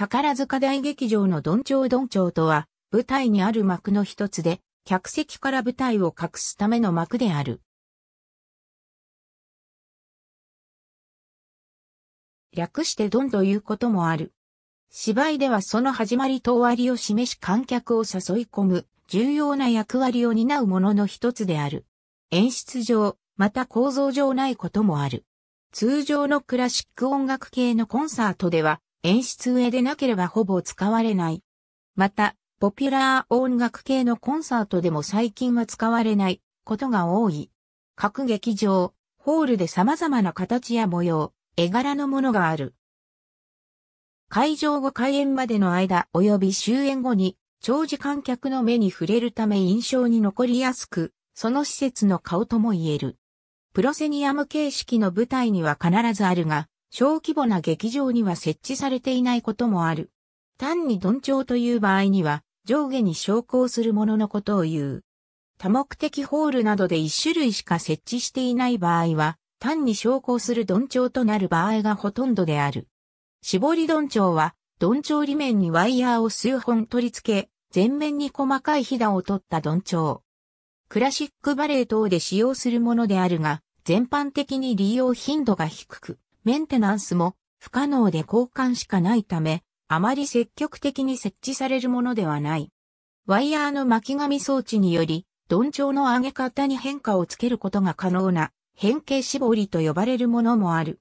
宝塚大劇場のドンチョウドンチョウとは、舞台にある幕の一つで、客席から舞台を隠すための幕である。略してどんということもある。芝居ではその始まりと終わりを示し観客を誘い込む重要な役割を担うものの一つである。演出上、また構造上ないこともある。通常のクラシック音楽系のコンサートでは演出上でなければほぼ使われない。また、ポピュラー音楽系のコンサートでも最近は使われないことが多い。各劇場、ホールで様々な形や模様、絵柄のものがある。会場後開演までの間及び終演後に長時間客の目に触れるため印象に残りやすく、その施設の顔とも言える。プロセニアム形式の舞台には必ずあるが、小規模な劇場には設置されていないこともある。単に鈍調という場合には、上下に昇降するもののことを言う。多目的ホールなどで一種類しか設置していない場合は、単に昇降する鈍調となる場合がほとんどである。絞り鈍調は、鈍調裏面にワイヤーを数本取り付け、全面に細かいひだを取った鈍調。クラシックバレエ等で使用するものであるが、全般的に利用頻度が低く、メンテナンスも不可能で交換しかないため、あまり積極的に設置されるものではない。ワイヤーの巻き紙装置により、鈍調の上げ方に変化をつけることが可能な変形絞りと呼ばれるものもある。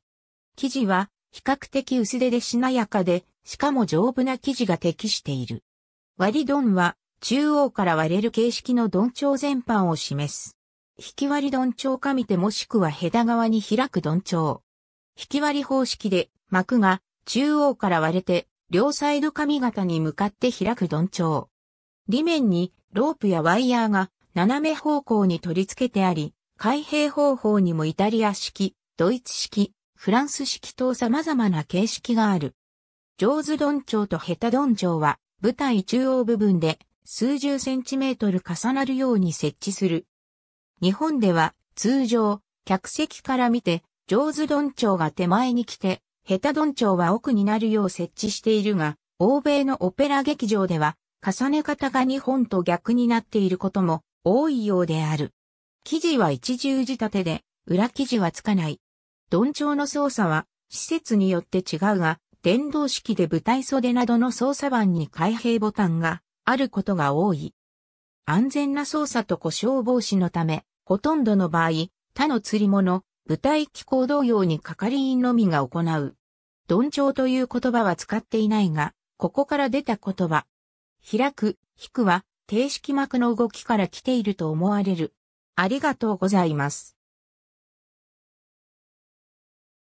生地は比較的薄手でしなやかで、しかも丈夫な生地が適している。割り丼は中央から割れる形式の鈍調全般を示す。引き割り鈍調かみてもしくは枝側に開く鈍調。引き割り方式で幕が中央から割れて両サイド上型に向かって開く鈍調。裏面にロープやワイヤーが斜め方向に取り付けてあり、開閉方法にもイタリア式、ドイツ式、フランス式と様々な形式がある。上手鈍調と下手鈍調は舞台中央部分で数十センチメートル重なるように設置する。日本では通常客席から見て上手ドン町が手前に来て、下手ドン町は奥になるよう設置しているが、欧米のオペラ劇場では、重ね方が日本と逆になっていることも多いようである。記事は一重仕立てで、裏記事はつかない。ドン町の操作は、施設によって違うが、電動式で舞台袖などの操作盤に開閉ボタンがあることが多い。安全な操作と故障防止のため、ほとんどの場合、他の釣り物、舞台機構同様に係員のみが行う。鈍調という言葉は使っていないが、ここから出た言葉。開く、引くは、定式幕の動きから来ていると思われる。ありがとうございます。